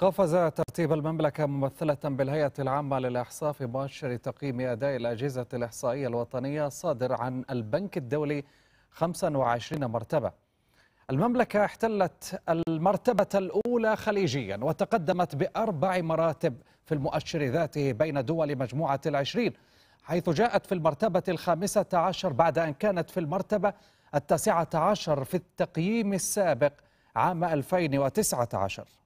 قفز ترتيب المملكة ممثلة بالهيئة العامة للإحصاء في مؤشر تقييم أداء الأجهزة الإحصائية الوطنية صادر عن البنك الدولي 25 مرتبة المملكة احتلت المرتبة الأولى خليجيا وتقدمت بأربع مراتب في المؤشر ذاته بين دول مجموعة العشرين حيث جاءت في المرتبة الخامسة عشر بعد أن كانت في المرتبة التاسعة عشر في التقييم السابق عام 2019